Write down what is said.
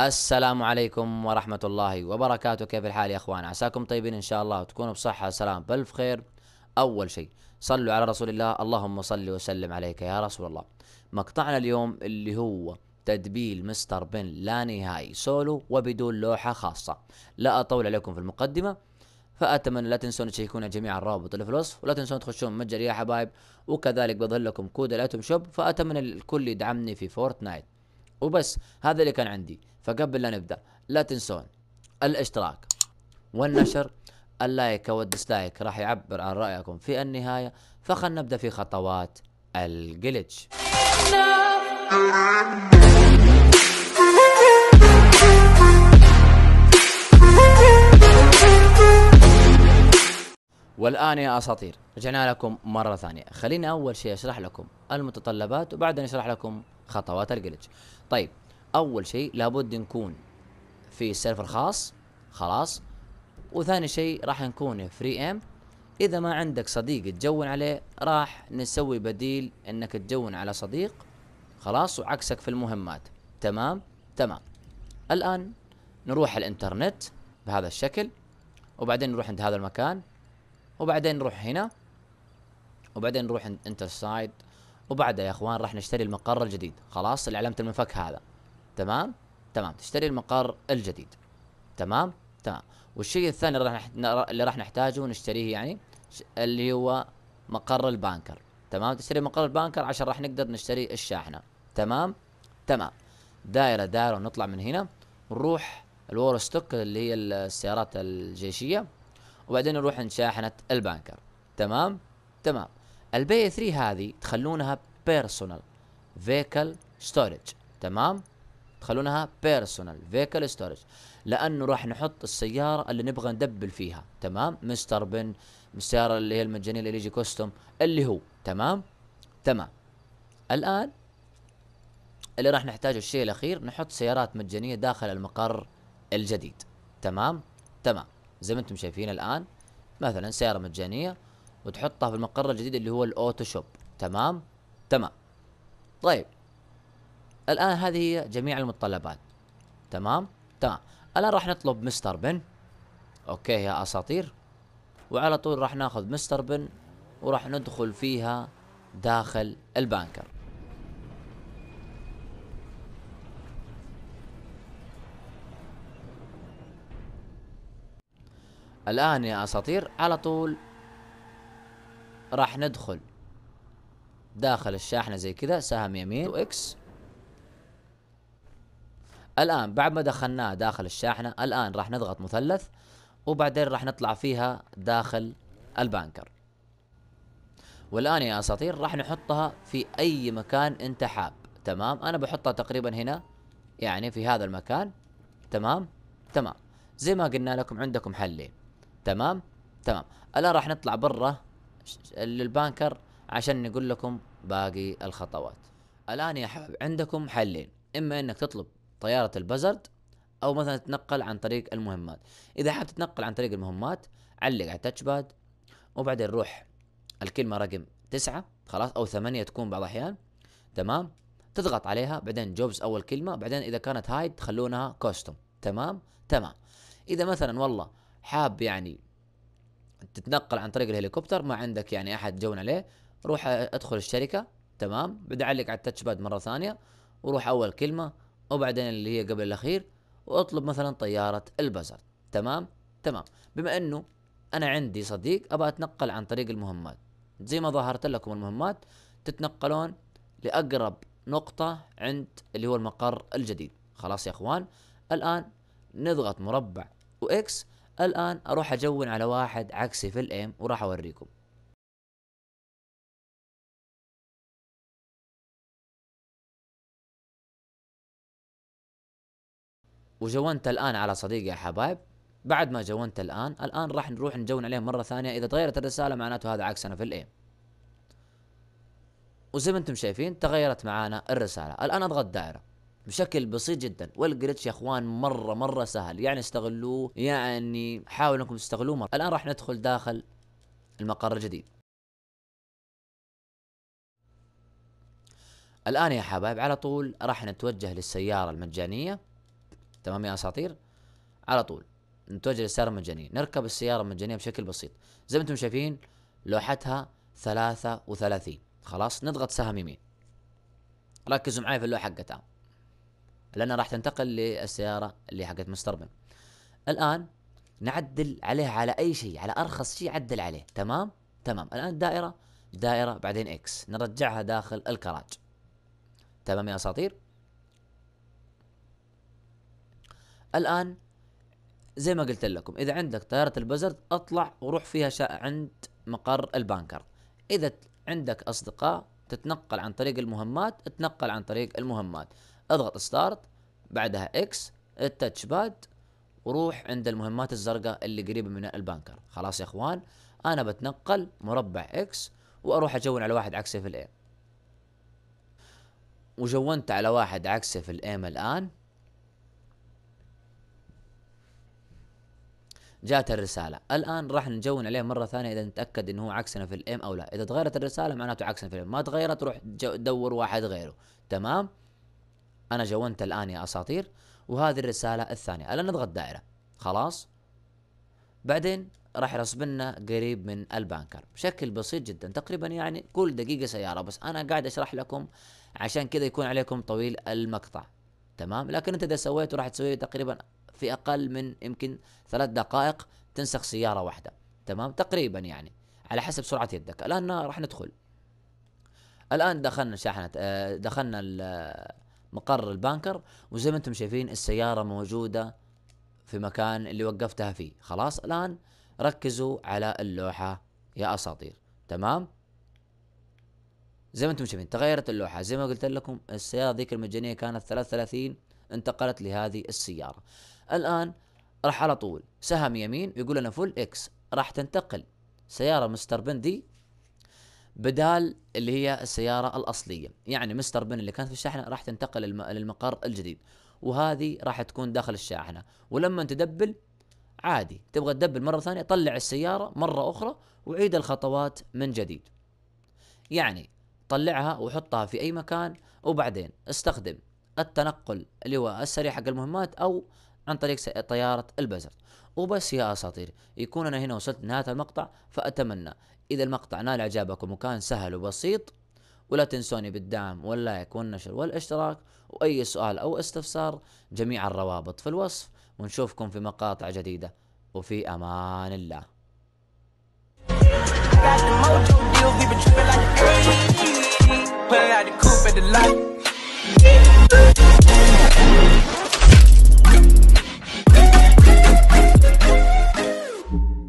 السلام عليكم ورحمة الله وبركاته كيف الحال يا أخوان عساكم طيبين إن شاء الله وتكونوا بصحة سلام بل في خير أول شيء صلوا على رسول الله اللهم صل وسلم عليك يا رسول الله مقطعنا اليوم اللي هو تدبيل مستر بن لا نهائي سولو وبدون لوحة خاصة لا أطول عليكم في المقدمة فأتمنى لا تنسون تشيكونا جميع الرابط اللي في الوصف ولا تنسون تخشون متجر يا حبايب وكذلك بظهر لكم كود الاتوم شوب فأتمنى الكل يدعمني في فورتنايت وبس هذا اللي كان عندي فقبل لا نبدا لا تنسون الاشتراك والنشر اللايك او الديسلايك راح يعبر عن رايكم في النهايه فخلنا نبدا في خطوات الجلتش والآن يا أساطير رجعنا لكم مرة ثانية خليني أول شيء أشرح لكم المتطلبات وبعدين أشرح لكم خطوات الجلتش طيب اول شيء لابد نكون في السيرفر خاص خلاص وثاني شيء راح نكون فري ام اذا ما عندك صديق تجون عليه راح نسوي بديل انك تجون على صديق خلاص وعكسك في المهمات تمام تمام الان نروح الانترنت بهذا الشكل وبعدين نروح عند هذا المكان وبعدين نروح هنا وبعدين نروح عند انتر سايد وبعدها يا اخوان راح نشتري المقر الجديد خلاص اللي علامة المنفك هذا تمام تمام تشتري المقر الجديد تمام تمام والشيء الثاني اللي راح اللي راح نحتاجه ونشتريه يعني اللي هو مقر البانكر تمام تشتري مقر البانكر عشان راح نقدر نشتري الشاحنه تمام تمام دائره دائره ونطلع من هنا نروح الور ستوك اللي هي السيارات الجيشيه وبعدين نروح نشاحنه البانكر تمام تمام البي 3 هذه تخلونها بيرسونال فيكل ستورج تمام تخلونها بيرسونال فيكل ستورج لانه راح نحط السياره اللي نبغى ندبل فيها تمام مستر بن السياره اللي هي المجانيه اللي يجي كوستوم اللي هو تمام تمام الان اللي راح نحتاجه الشيء الاخير نحط سيارات مجانيه داخل المقر الجديد تمام تمام زي ما انتم شايفين الان مثلا سياره مجانيه وتحطها في المقر الجديد اللي هو الاوتو شوب تمام تمام طيب الان هذه هي جميع المتطلبات تمام تمام الان راح نطلب مستر بن اوكي يا اساطير وعلى طول راح ناخذ مستر بن وراح ندخل فيها داخل البانكر الان يا اساطير على طول راح ندخل داخل الشاحنه زي كذا سهم يمين واكس الآن بعد ما دخلناه داخل الشاحنة الآن راح نضغط مثلث وبعدين راح نطلع فيها داخل البانكر والآن يا أساطير راح نحطها في أي مكان أنت حاب تمام أنا بحطها تقريبا هنا يعني في هذا المكان تمام تمام زي ما قلنا لكم عندكم حلين تمام تمام الآن راح نطلع برا للبانكر عشان نقول لكم باقي الخطوات الآن يا حبيب عندكم حلين إما أنك تطلب طياره البزرد او مثلا تتنقل عن طريق المهمات اذا حاب تتنقل عن طريق المهمات علق على التاتش باد وبعدين روح الكلمه رقم تسعة خلاص او ثمانية تكون بعض الاحيان تمام تضغط عليها بعدين جوبز اول كلمه بعدين اذا كانت هايد تخلونها كوستوم تمام تمام اذا مثلا والله حاب يعني تتنقل عن طريق الهليكوبتر ما عندك يعني احد جون عليه روح ادخل الشركه تمام بدي اعلق على التاتش باد مره ثانيه وروح اول كلمه وبعدين اللي هي قبل الاخير واطلب مثلا طياره البازارد تمام تمام بما انه انا عندي صديق ابى اتنقل عن طريق المهمات زي ما ظهرت لكم المهمات تتنقلون لاقرب نقطه عند اللي هو المقر الجديد خلاص يا اخوان الان نضغط مربع واكس الان اروح اجون على واحد عكسي في الايم وراح اوريكم وجونت الان على صديق يا حبايب بعد ما جونت الان الان راح نروح نجون عليه مره ثانيه اذا تغيرت الرساله معناته هذا عكسنا في الايم وزي ما انتم شايفين تغيرت معانا الرساله الان اضغط دائره بشكل بسيط جدا والجريتش يا اخوان مره مره سهل يعني استغلوه يعني حاولوا انكم تستغلوه مره الان راح ندخل داخل المقر الجديد الان يا حبايب على طول راح نتوجه للسياره المجانيه تمام يا اساطير على طول نتوجه للسياره المجانيه نركب السياره المجانيه بشكل بسيط زي ما انتم شايفين لوحتها 33 خلاص نضغط سهم يمين ركزوا معي في اللوحه حقتها لانها راح تنتقل للسياره اللي حقت مستر بن الان نعدل عليها على اي شيء على ارخص شيء عدل عليه تمام تمام الان الدائره دائره بعدين اكس نرجعها داخل الكراج تمام يا اساطير الان زي ما قلت لكم اذا عندك طياره البزرد اطلع وروح فيها شاء عند مقر البانكر اذا عندك اصدقاء تتنقل عن طريق المهمات تنقل عن طريق المهمات اضغط ستارت بعدها اكس التاتش باد وروح عند المهمات الزرقاء اللي قريبه من البانكر خلاص يا اخوان انا بتنقل مربع اكس واروح اجون على واحد عكسي في الايم وجونت على واحد عكسي في الايم الان جات الرساله الان راح نجون عليه مره ثانيه اذا نتاكد انه هو عكسنا في الام او لا اذا تغيرت الرساله معناته عكسنا في الام ما تغيرت روح دور واحد غيره تمام انا جونت الان يا اساطير وهذه الرساله الثانيه الان نضغط دائره خلاص بعدين راح يرسبنا قريب من البانكر بشكل بسيط جدا تقريبا يعني كل دقيقه سياره بس انا قاعد اشرح لكم عشان كذا يكون عليكم طويل المقطع تمام لكن انت اذا سويته راح تسويه تقريبا في اقل من يمكن ثلاث دقائق تنسخ سياره واحده تمام تقريبا يعني على حسب سرعه يدك الان راح ندخل الان دخلنا شاحنه آه، دخلنا مقر البانكر وزي ما انتم شايفين السياره موجوده في مكان اللي وقفتها فيه خلاص الان ركزوا على اللوحه يا اساطير تمام زي ما انتم شايفين تغيرت اللوحه زي ما قلت لكم السياره ذيك المجانيه كانت 33 انتقلت لهذه السيارة الآن راح على طول سهم يمين يقول لنا فول اكس راح تنتقل سيارة مستر بن دي بدال اللي هي السيارة الأصلية يعني مستر بن اللي كانت في الشاحنة راح تنتقل للمقر الجديد وهذه راح تكون داخل الشاحنة ولما تدبل عادي تبغى تدبل مرة ثانية طلع السيارة مرة أخرى وعيد الخطوات من جديد يعني طلعها وحطها في أي مكان وبعدين استخدم التنقل اللي هو السريع حق المهمات او عن طريق طيارة البزر وبس يا أساطير يكون أنا هنا وصلت لنهاية المقطع فأتمنى إذا المقطع نال إعجابكم وكان سهل وبسيط ولا تنسوني بالدعم واللايك والنشر والاشتراك وأي سؤال أو استفسار جميع الروابط في الوصف ونشوفكم في مقاطع جديدة وفي أمان الله Got out the coupe at the light Thank you.